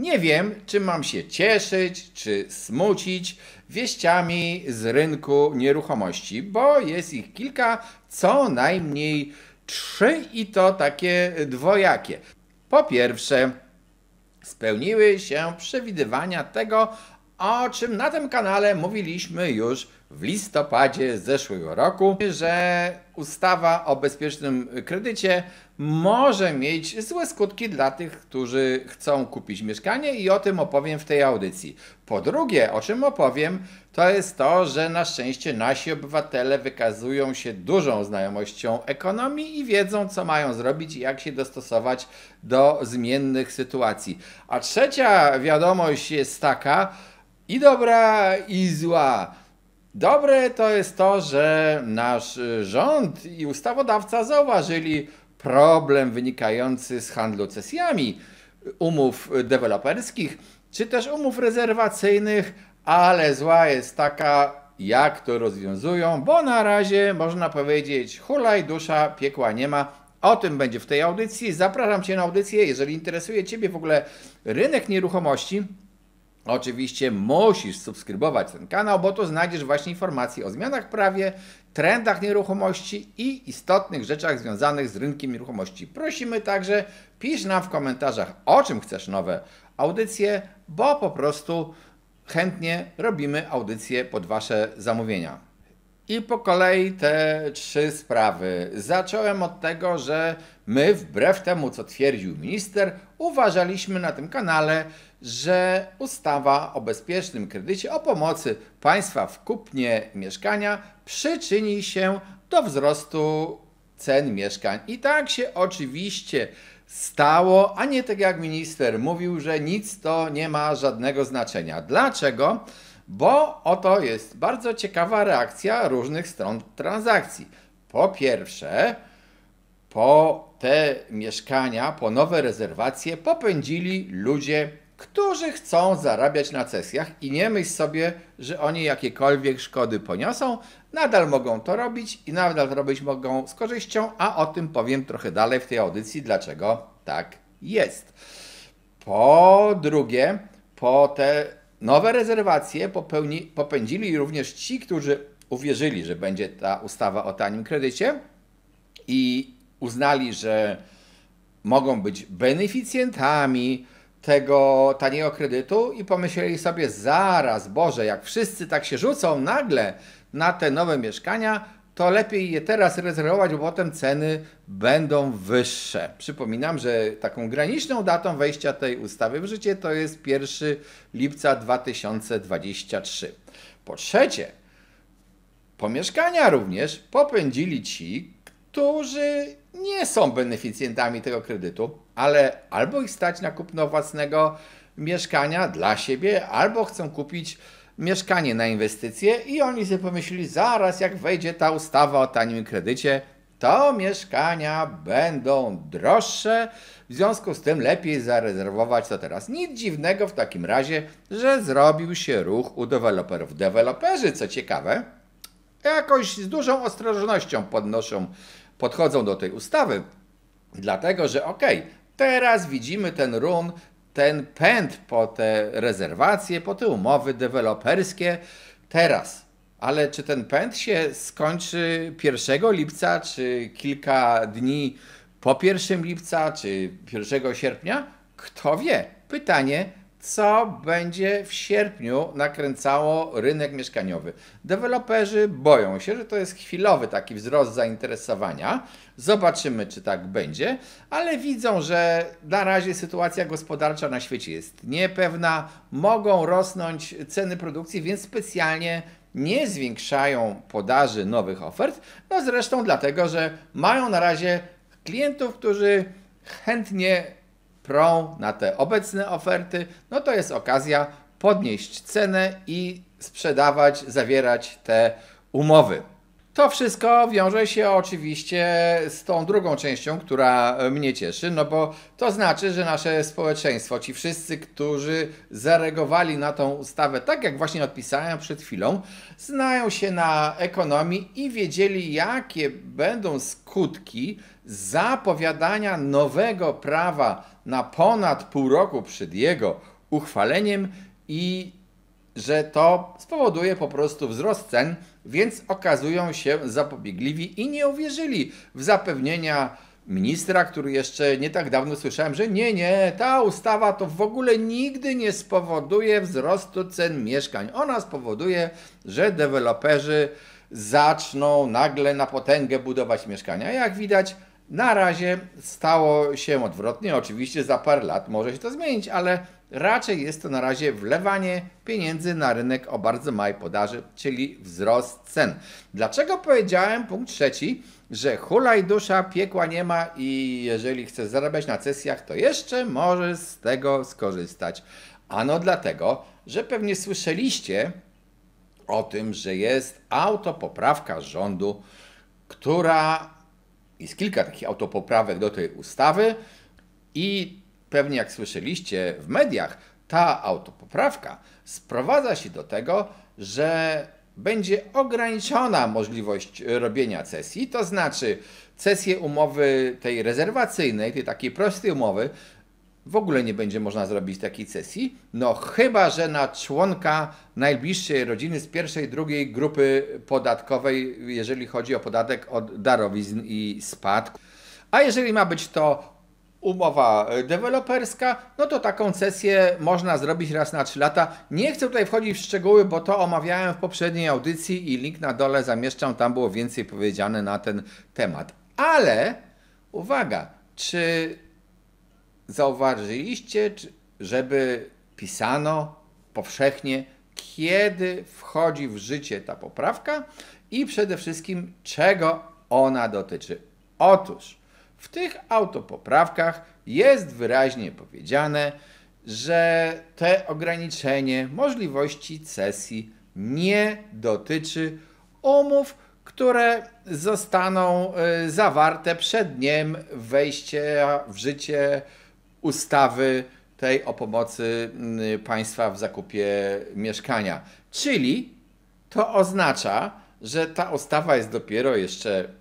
Nie wiem, czy mam się cieszyć, czy smucić wieściami z rynku nieruchomości, bo jest ich kilka, co najmniej trzy i to takie dwojakie. Po pierwsze, spełniły się przewidywania tego, o czym na tym kanale mówiliśmy już w listopadzie zeszłego roku, że ustawa o bezpiecznym kredycie może mieć złe skutki dla tych, którzy chcą kupić mieszkanie i o tym opowiem w tej audycji. Po drugie, o czym opowiem, to jest to, że na szczęście nasi obywatele wykazują się dużą znajomością ekonomii i wiedzą, co mają zrobić i jak się dostosować do zmiennych sytuacji. A trzecia wiadomość jest taka, i dobra, i zła. Dobre to jest to, że nasz y, rząd i ustawodawca zauważyli problem wynikający z handlu cesjami y, umów deweloperskich czy też umów rezerwacyjnych, ale zła jest taka, jak to rozwiązują, bo na razie można powiedzieć hulaj dusza, piekła nie ma. O tym będzie w tej audycji. Zapraszam Cię na audycję, jeżeli interesuje Ciebie w ogóle rynek nieruchomości Oczywiście musisz subskrybować ten kanał, bo tu znajdziesz właśnie informacje o zmianach w prawie, trendach nieruchomości i istotnych rzeczach związanych z rynkiem nieruchomości. Prosimy także, pisz nam w komentarzach, o czym chcesz nowe audycje, bo po prostu chętnie robimy audycje pod Wasze zamówienia. I po kolei te trzy sprawy. Zacząłem od tego, że my, wbrew temu co twierdził minister, uważaliśmy na tym kanale, że ustawa o bezpiecznym kredycie, o pomocy państwa w kupnie mieszkania przyczyni się do wzrostu cen mieszkań. I tak się oczywiście stało, a nie tak jak minister mówił, że nic to nie ma żadnego znaczenia. Dlaczego? bo oto jest bardzo ciekawa reakcja różnych stron transakcji. Po pierwsze, po te mieszkania, po nowe rezerwacje popędzili ludzie, którzy chcą zarabiać na cesjach i nie myśl sobie, że oni jakiekolwiek szkody poniosą, nadal mogą to robić i nadal robić mogą z korzyścią, a o tym powiem trochę dalej w tej audycji, dlaczego tak jest. Po drugie, po te Nowe rezerwacje popełni, popędzili również ci, którzy uwierzyli, że będzie ta ustawa o tanim kredycie i uznali, że mogą być beneficjentami tego taniego kredytu i pomyśleli sobie, zaraz, Boże, jak wszyscy tak się rzucą nagle na te nowe mieszkania, to lepiej je teraz rezerwować, bo potem ceny będą wyższe. Przypominam, że taką graniczną datą wejścia tej ustawy w życie to jest 1 lipca 2023. Po trzecie, pomieszkania również popędzili ci, którzy nie są beneficjentami tego kredytu, ale albo ich stać na kupno własnego mieszkania dla siebie, albo chcą kupić mieszkanie na inwestycje i oni sobie pomyśleli, zaraz jak wejdzie ta ustawa o tanim kredycie, to mieszkania będą droższe, w związku z tym lepiej zarezerwować to teraz. Nic dziwnego w takim razie, że zrobił się ruch u deweloperów. Deweloperzy, co ciekawe, jakoś z dużą ostrożnością podnoszą, podchodzą do tej ustawy, dlatego że okej, okay, Teraz widzimy ten run ten pęd po te rezerwacje, po te umowy deweloperskie teraz. Ale czy ten pęd się skończy 1 lipca, czy kilka dni po 1 lipca, czy 1 sierpnia? Kto wie? Pytanie co będzie w sierpniu nakręcało rynek mieszkaniowy. Deweloperzy boją się, że to jest chwilowy taki wzrost zainteresowania. Zobaczymy, czy tak będzie, ale widzą, że na razie sytuacja gospodarcza na świecie jest niepewna, mogą rosnąć ceny produkcji, więc specjalnie nie zwiększają podaży nowych ofert. No zresztą dlatego, że mają na razie klientów, którzy chętnie Pro na te obecne oferty, no to jest okazja podnieść cenę i sprzedawać, zawierać te umowy. To wszystko wiąże się oczywiście z tą drugą częścią, która e, mnie cieszy, no bo to znaczy, że nasze społeczeństwo, ci wszyscy, którzy zareagowali na tą ustawę, tak jak właśnie odpisałem przed chwilą, znają się na ekonomii i wiedzieli, jakie będą skutki zapowiadania nowego prawa na ponad pół roku przed jego uchwaleniem i że to spowoduje po prostu wzrost cen, więc okazują się zapobiegliwi i nie uwierzyli w zapewnienia ministra, który jeszcze nie tak dawno słyszałem, że nie, nie, ta ustawa to w ogóle nigdy nie spowoduje wzrostu cen mieszkań. Ona spowoduje, że deweloperzy zaczną nagle na potęgę budować mieszkania. Jak widać, na razie stało się odwrotnie. Oczywiście za parę lat może się to zmienić, ale Raczej jest to na razie wlewanie pieniędzy na rynek o bardzo małej podaży, czyli wzrost cen. Dlaczego powiedziałem punkt trzeci, że hulaj dusza, piekła nie ma i jeżeli chcesz zarabiać na sesjach, to jeszcze możesz z tego skorzystać. Ano dlatego, że pewnie słyszeliście o tym, że jest autopoprawka rządu, która jest kilka takich autopoprawek do tej ustawy i Pewnie jak słyszeliście w mediach, ta autopoprawka sprowadza się do tego, że będzie ograniczona możliwość robienia cesji, to znaczy sesję umowy tej rezerwacyjnej, tej takiej prostej umowy, w ogóle nie będzie można zrobić takiej cesji, no chyba, że na członka najbliższej rodziny z pierwszej, drugiej grupy podatkowej, jeżeli chodzi o podatek od darowizn i spadku. A jeżeli ma być to umowa e, deweloperska, no to taką sesję można zrobić raz na 3 lata. Nie chcę tutaj wchodzić w szczegóły, bo to omawiałem w poprzedniej audycji i link na dole zamieszczam, tam było więcej powiedziane na ten temat. Ale uwaga, czy zauważyliście, żeby pisano powszechnie, kiedy wchodzi w życie ta poprawka i przede wszystkim czego ona dotyczy? Otóż w tych autopoprawkach jest wyraźnie powiedziane, że te ograniczenie możliwości cesji nie dotyczy umów, które zostaną e, zawarte przed dniem wejścia w życie ustawy tej o pomocy mm, państwa w zakupie mieszkania. Czyli to oznacza, że ta ustawa jest dopiero jeszcze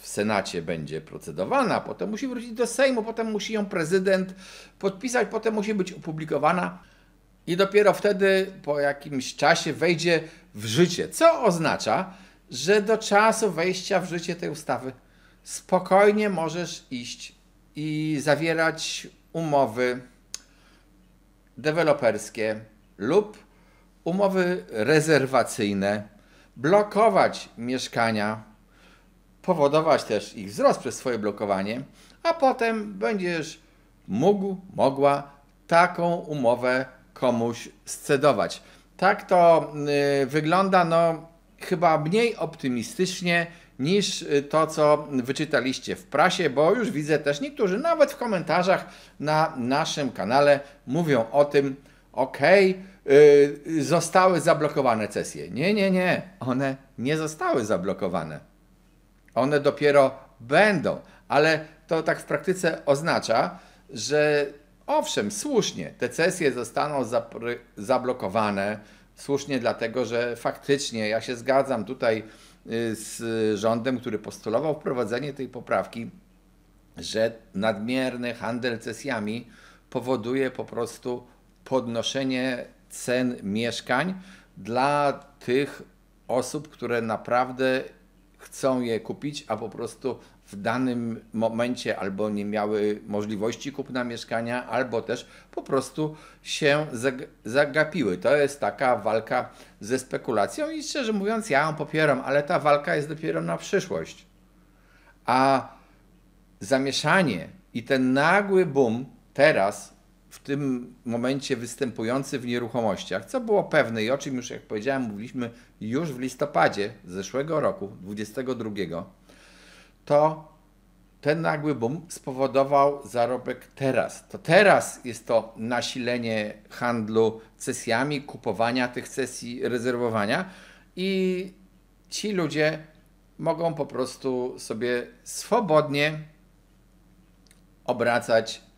w Senacie będzie procedowana, potem musi wrócić do Sejmu, potem musi ją prezydent podpisać, potem musi być opublikowana i dopiero wtedy po jakimś czasie wejdzie w życie. Co oznacza, że do czasu wejścia w życie tej ustawy spokojnie możesz iść i zawierać umowy deweloperskie lub umowy rezerwacyjne, blokować mieszkania powodować też ich wzrost przez swoje blokowanie, a potem będziesz mógł, mogła taką umowę komuś scedować. Tak to y, wygląda, no chyba mniej optymistycznie niż y, to, co wyczytaliście w prasie, bo już widzę też niektórzy nawet w komentarzach na naszym kanale mówią o tym, ok, zostały zablokowane sesje. Nie, nie, nie, one nie zostały zablokowane. One dopiero będą, ale to tak w praktyce oznacza, że owszem, słusznie, te cesje zostaną zablokowane, słusznie dlatego, że faktycznie ja się zgadzam tutaj y, z rządem, który postulował wprowadzenie tej poprawki, że nadmierny handel cesjami powoduje po prostu podnoszenie cen mieszkań dla tych osób, które naprawdę chcą je kupić, a po prostu w danym momencie albo nie miały możliwości kupna mieszkania, albo też po prostu się zagapiły. To jest taka walka ze spekulacją i szczerze mówiąc, ja ją popieram, ale ta walka jest dopiero na przyszłość. A zamieszanie i ten nagły boom teraz w tym momencie występujący w nieruchomościach, co było pewne i o czym już, jak powiedziałem, mówiliśmy już w listopadzie zeszłego roku, 22, to ten nagły boom spowodował zarobek teraz. To teraz jest to nasilenie handlu cesjami, kupowania tych cesji, rezerwowania i ci ludzie mogą po prostu sobie swobodnie obracać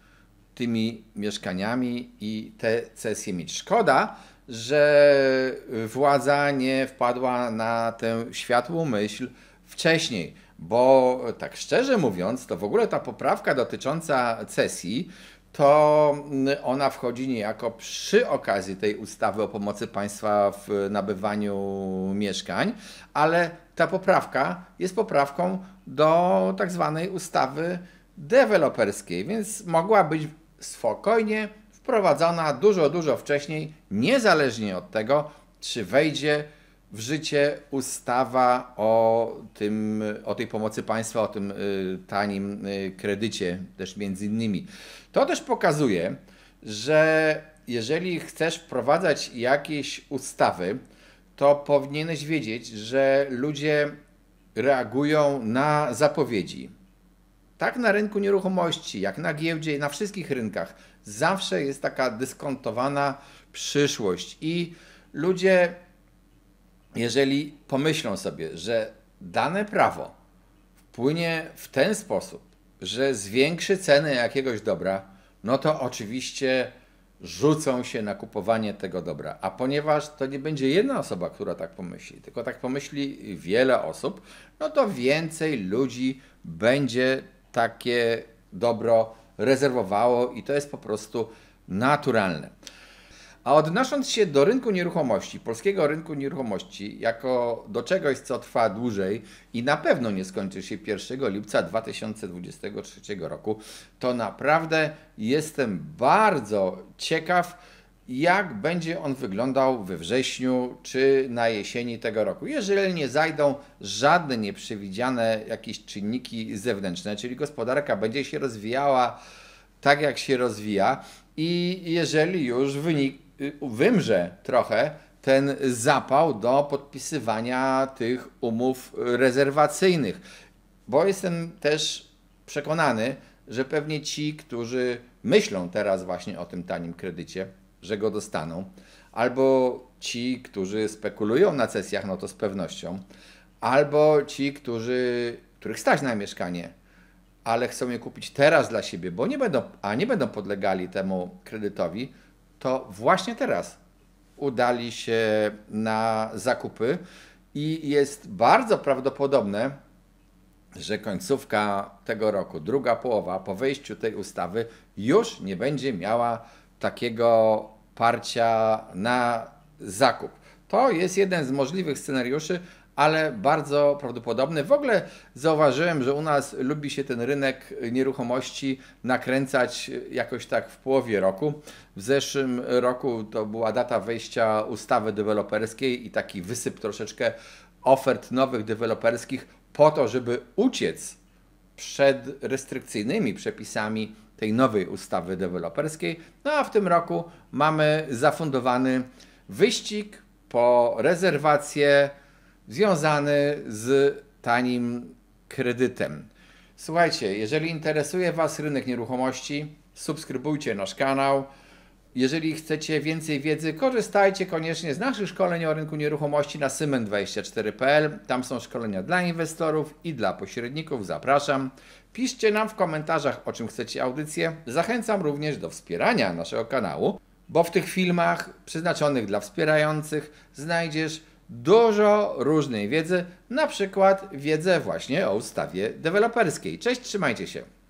tymi mieszkaniami i te cesje mieć. Szkoda, że władza nie wpadła na tę światłą myśl wcześniej, bo tak szczerze mówiąc, to w ogóle ta poprawka dotycząca cesji to ona wchodzi niejako przy okazji tej ustawy o pomocy państwa w nabywaniu mieszkań, ale ta poprawka jest poprawką do tak zwanej ustawy deweloperskiej, więc mogła być spokojnie wprowadzana dużo, dużo wcześniej, niezależnie od tego, czy wejdzie w życie ustawa o, tym, o tej pomocy państwa, o tym y, tanim y, kredycie, też między innymi. To też pokazuje, że jeżeli chcesz wprowadzać jakieś ustawy, to powinieneś wiedzieć, że ludzie reagują na zapowiedzi tak na rynku nieruchomości, jak na giełdzie i na wszystkich rynkach, zawsze jest taka dyskontowana przyszłość. I ludzie, jeżeli pomyślą sobie, że dane prawo wpłynie w ten sposób, że zwiększy cenę jakiegoś dobra, no to oczywiście rzucą się na kupowanie tego dobra. A ponieważ to nie będzie jedna osoba, która tak pomyśli, tylko tak pomyśli wiele osób, no to więcej ludzi będzie takie dobro rezerwowało i to jest po prostu naturalne. A odnosząc się do rynku nieruchomości, polskiego rynku nieruchomości, jako do czegoś, co trwa dłużej i na pewno nie skończy się 1 lipca 2023 roku, to naprawdę jestem bardzo ciekaw, jak będzie on wyglądał we wrześniu czy na jesieni tego roku, jeżeli nie zajdą żadne nieprzewidziane jakieś czynniki zewnętrzne, czyli gospodarka będzie się rozwijała tak, jak się rozwija, i jeżeli już wynik, y, wymrze trochę ten zapał do podpisywania tych umów rezerwacyjnych, bo jestem też przekonany, że pewnie ci, którzy myślą teraz właśnie o tym tanim kredycie, że go dostaną, albo ci, którzy spekulują na cesjach, no to z pewnością, albo ci, którzy, których stać na mieszkanie, ale chcą je kupić teraz dla siebie, bo nie będą, a nie będą podlegali temu kredytowi, to właśnie teraz udali się na zakupy i jest bardzo prawdopodobne, że końcówka tego roku, druga połowa po wejściu tej ustawy już nie będzie miała takiego parcia na zakup. To jest jeden z możliwych scenariuszy, ale bardzo prawdopodobny. W ogóle zauważyłem, że u nas lubi się ten rynek nieruchomości nakręcać jakoś tak w połowie roku. W zeszłym roku to była data wejścia ustawy deweloperskiej i taki wysyp troszeczkę ofert nowych deweloperskich po to, żeby uciec przed restrykcyjnymi przepisami tej nowej ustawy deweloperskiej. No a w tym roku mamy zafundowany wyścig po rezerwację związany z tanim kredytem. Słuchajcie, jeżeli interesuje Was rynek nieruchomości, subskrybujcie nasz kanał. Jeżeli chcecie więcej wiedzy, korzystajcie koniecznie z naszych szkoleń o rynku nieruchomości na symen24.pl. Tam są szkolenia dla inwestorów i dla pośredników. Zapraszam. Piszcie nam w komentarzach, o czym chcecie audycję. Zachęcam również do wspierania naszego kanału, bo w tych filmach przeznaczonych dla wspierających znajdziesz dużo różnej wiedzy, na przykład wiedzę właśnie o ustawie deweloperskiej. Cześć, trzymajcie się.